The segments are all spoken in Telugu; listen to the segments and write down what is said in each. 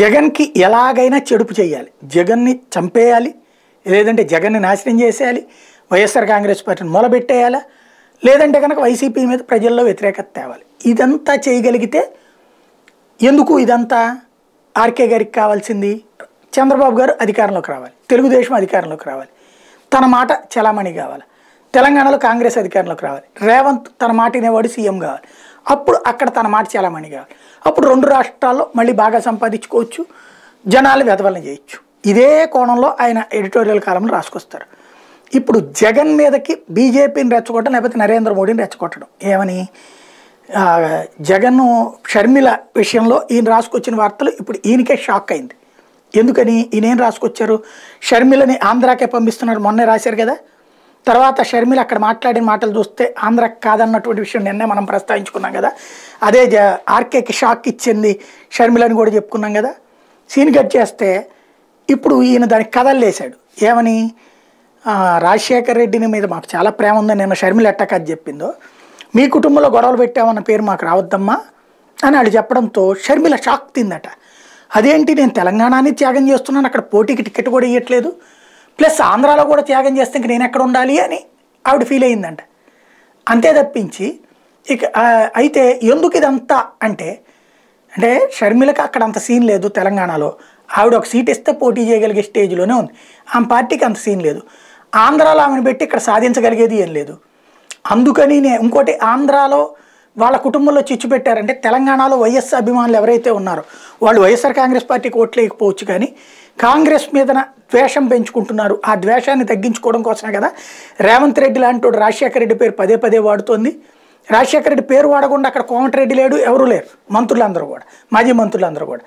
జగన్కి ఎలాగైనా చెడుపు చేయాలి జగన్ని చంపేయాలి లేదంటే జగన్ని నాశనం చేసేయాలి వైఎస్ఆర్ కాంగ్రెస్ పార్టీని మొలబెట్టేయాలా లేదంటే కనుక వైసీపీ మీద ప్రజల్లో వ్యతిరేకత తేవాలి ఇదంతా చేయగలిగితే ఎందుకు ఇదంతా ఆర్కే గారికి కావాల్సింది చంద్రబాబు గారు అధికారంలోకి రావాలి తెలుగుదేశం అధికారంలోకి రావాలి తన మాట చలామణి కావాలి తెలంగాణలో కాంగ్రెస్ అధికారంలోకి రావాలి రేవంత్ తన మాట వినేవాడు సీఎం కావాలి అప్పుడు అక్కడ తన మాట చాలామంది కావాలి అప్పుడు రెండు రాష్ట్రాల్లో మళ్ళీ బాగా సంపాదించుకోవచ్చు జనాలు వెధవలన చేయొచ్చు ఇదే కోణంలో ఆయన ఎడిటోరియల్ కాలంలో రాసుకొస్తారు ఇప్పుడు జగన్ మీదకి బీజేపీని రెచ్చగొట్టడం లేకపోతే నరేంద్ర మోడీని రెచ్చగొట్టడం ఏమని జగన్ షర్మిల విషయంలో ఈయన రాసుకొచ్చిన వార్తలు ఇప్పుడు ఈయనకే షాక్ అయింది ఎందుకని ఈయన రాసుకొచ్చారు షర్మిలని ఆంధ్రాకే పంపిస్తున్నారు మొన్నే రాశారు కదా తర్వాత షర్మిల అక్కడ మాట్లాడిన మాటలు చూస్తే ఆంధ్ర కాదన్నటువంటి విషయం నిన్నే మనం ప్రస్తావించుకున్నాం కదా అదే ఆర్కేకి షాక్ ఇచ్చింది షర్మిలని కూడా చెప్పుకున్నాం కదా సీన్ కట్ చేస్తే ఇప్పుడు ఈయన దానికి కథలేసాడు ఏమని రాజశేఖర్ రెడ్డిని మీద మాకు చాలా ప్రేమ ఉందని నిన్న షర్మిల ఎట్టక చెప్పిందో మీ కుటుంబంలో గొడవలు పెట్టామన్న పేరు మాకు రావద్దమ్మా అని వాళ్ళు చెప్పడంతో షర్మిల షాక్ తిందట అదేంటి నేను తెలంగాణని త్యాగం చేస్తున్నాను అక్కడ పోటీకి టికెట్ కూడా ఇవ్వట్లేదు ప్లస్ ఆంధ్రాలో కూడా త్యాగం చేస్తే ఇంక నేను ఎక్కడ ఉండాలి అని ఆవిడ ఫీల్ అయిందంట అంతే తప్పించి ఇక అయితే ఎందుకు ఇదంతా అంటే అంటే షర్మిలకు అక్కడ అంత సీన్ లేదు తెలంగాణలో ఆవిడ ఒక సీట్ ఇస్తే పోటీ చేయగలిగే స్టేజ్లోనే ఉంది ఆమె పార్టీకి అంత సీన్ లేదు ఆంధ్రాలో ఆమెను పెట్టి ఇక్కడ సాధించగలిగేది ఏం లేదు అందుకని ఇంకోటి ఆంధ్రాలో వాళ్ళ కుటుంబంలో చిచ్చు పెట్టారంటే తెలంగాణలో వైఎస్ అభిమానులు ఎవరైతే ఉన్నారో వాళ్ళు వైఎస్ఆర్ కాంగ్రెస్ పార్టీకి ఓట్లేకపోవచ్చు కానీ కాంగ్రెస్ మీద ద్వేషం పెంచుకుంటున్నారు ఆ ద్వేషాన్ని తగ్గించుకోవడం కోసమే కదా రేవంత్ రెడ్డి లాంటి రాజశేఖర రెడ్డి పేరు పదే పదే వాడుతోంది రాజశేఖర రెడ్డి పేరు వాడకుండా అక్కడ కోమటిరెడ్డి లేడు ఎవరూ లేరు మంత్రులందరూ కూడా మాజీ మంత్రులందరూ కూడా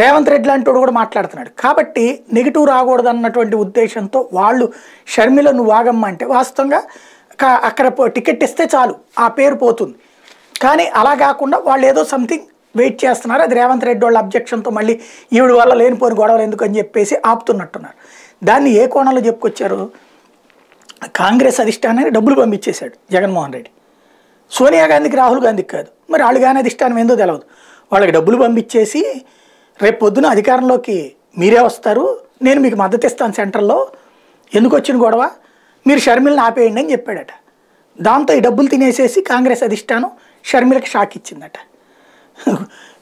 రేవంత్ రెడ్డి లాంటి వాడు కూడా మాట్లాడుతున్నాడు కాబట్టి నెగిటివ్ రాకూడదు అన్నటువంటి ఉద్దేశంతో వాళ్ళు షర్మిల నువ్వు వాగమ్మ అంటే వాస్తవంగా అక్కడ టికెట్ ఇస్తే చాలు ఆ పేరు పోతుంది కానీ అలా కాకుండా వాళ్ళు ఏదో సంథింగ్ వెయిట్ చేస్తున్నారు అది రేవంత్ రెడ్డి వాళ్ళ అబ్జెక్షన్తో మళ్ళీ ఈవిడ వల్ల లేనిపోయిన గొడవలు ఎందుకని చెప్పేసి ఆపుతున్నట్టున్నారు దాన్ని ఏ కోణంలో చెప్పుకొచ్చారు కాంగ్రెస్ అధిష్టానానికి డబ్బులు పంపించేశాడు జగన్మోహన్ రెడ్డి సోనియా గాంధీకి రాహుల్ గాంధీకి కాదు మరి వాళ్ళు కానీ అధిష్టానం ఏందో తెలియదు వాళ్ళకి డబ్బులు పంపించేసి రేపు పొద్దున అధికారంలోకి మీరే వస్తారు నేను మీకు మద్దతు ఇస్తాను సెంటర్లో ఎందుకు వచ్చిన గొడవ మీరు షర్మిలను ఆపేయండి అని చెప్పాడట దాంతో ఈ డబ్బులు తినేసేసి కాంగ్రెస్ అధిష్టానం షర్మిలకు షాక్ ఇచ్చిందట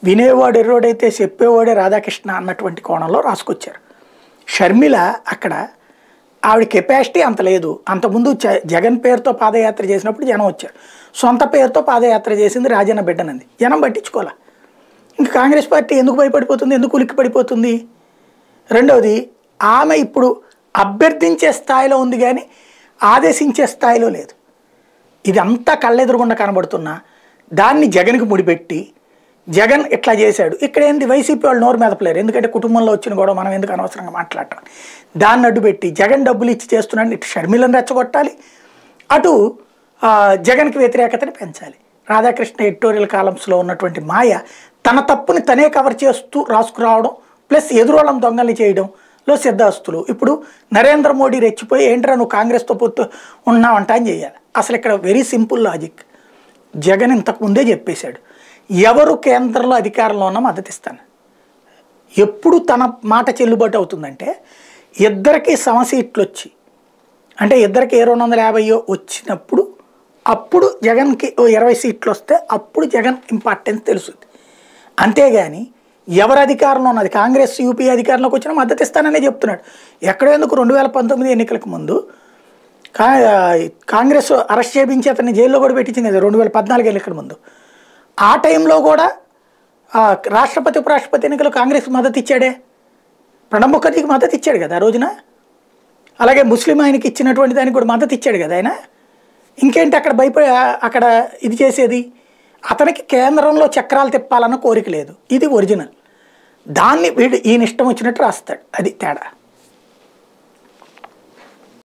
వినేవాడు ఎర్రోడైతే చెప్పేవాడే రాధాకృష్ణ అన్నటువంటి కోణంలో రాసుకొచ్చారు షర్మిల అక్కడ ఆవిడ కెపాసిటీ అంత లేదు అంతకుముందు జగన్ పేరుతో పాదయాత్ర చేసినప్పుడు జనం వచ్చారు సొంత పేరుతో పాదయాత్ర చేసింది రాజన్న బిడ్డనంది జనం పట్టించుకోవాలి ఇంకా కాంగ్రెస్ పార్టీ ఎందుకు భయపడిపోతుంది ఎందుకు ఉలిక్కి పడిపోతుంది రెండవది ఆమె ఇప్పుడు అభ్యర్థించే స్థాయిలో ఉంది కానీ ఆదేశించే స్థాయిలో లేదు ఇదంతా కళ్ళెదురుగుండా కనబడుతున్నా దాన్ని జగన్కి ముడిపెట్టి జగన్ ఇట్లా చేశాడు ఇక్కడ ఏంది వైసీపీ వాళ్ళు నోరు మీద ఎందుకంటే కుటుంబంలో వచ్చిన గొడవ మనం ఎందుకు అనవసరంగా మాట్లాడటం దాన్ని అడ్డుపెట్టి జగన్ డబ్బులు ఇచ్చి చేస్తున్నాడు ఇటు షర్మిలను రెచ్చగొట్టాలి అటు జగన్కి వ్యతిరేకతని పెంచాలి రాధాకృష్ణ ఎడిటోరియల్ కాలమ్స్లో ఉన్నటువంటి మాయ తన తప్పుని తనే కవర్ చేస్తూ రాసుకురావడం ప్లస్ ఎదురోళం దొంగల్ని చేయడంలో సిద్ధాస్తులు ఇప్పుడు నరేంద్ర మోడీ రెచ్చిపోయి ఏంట్రా నువ్వు కాంగ్రెస్తో పొత్తు ఉన్నావంట అని చేయాలి అసలు ఇక్కడ వెరీ సింపుల్ లాజిక్ జగన్ ఇంతకు ముందే చెప్పేశాడు ఎవరు కేంద్రంలో అధికారంలో ఉన్నా మద్దతిస్తాను ఎప్పుడు తన మాట చెల్లుబాటు అవుతుందంటే ఇద్దరికి సమసీట్లు వచ్చి అంటే ఇద్దరికి ఏ రెండు వందల యాభైయో వచ్చినప్పుడు అప్పుడు జగన్కి ఇరవై సీట్లు వస్తే అప్పుడు జగన్ ఇంపార్టెన్స్ తెలుస్తుంది అంతేగాని ఎవరు అధికారంలో ఉన్నది కాంగ్రెస్ యూపీ అధికారంలోకి వచ్చినా మద్దతు ఇస్తాననే చెప్తున్నాడు ఎందుకు రెండు వేల పంతొమ్మిది ఎన్నికలకు ముందు కాంగ్రెస్ అరెస్ట్ చేయించి అతన్ని జైల్లో కూడా పెట్టించింది రెండు వేల పద్నాలుగు ఎన్నికల ముందు ఆ టైంలో కూడా రాష్ట్రపతి ఉపరాష్ట్రపతి ఎన్నికలు కాంగ్రెస్ మద్దతు ఇచ్చాడే ప్రణబ్ ముఖర్జీకి మద్దతు ఇచ్చాడు కదా ఆ రోజున అలాగే ముస్లిం ఆయనకి ఇచ్చినటువంటి దానికి కూడా మద్దతు ఇచ్చాడు కదా ఆయన ఇంకేంటి అక్కడ భయపడి అక్కడ ఇది చేసేది అతనికి కేంద్రంలో చక్రాలు తిప్పాలన్న కోరిక లేదు ఇది ఒరిజినల్ దాన్ని వీడు ఈయన ఇష్టం వచ్చినట్టు రాస్తాడు అది తేడా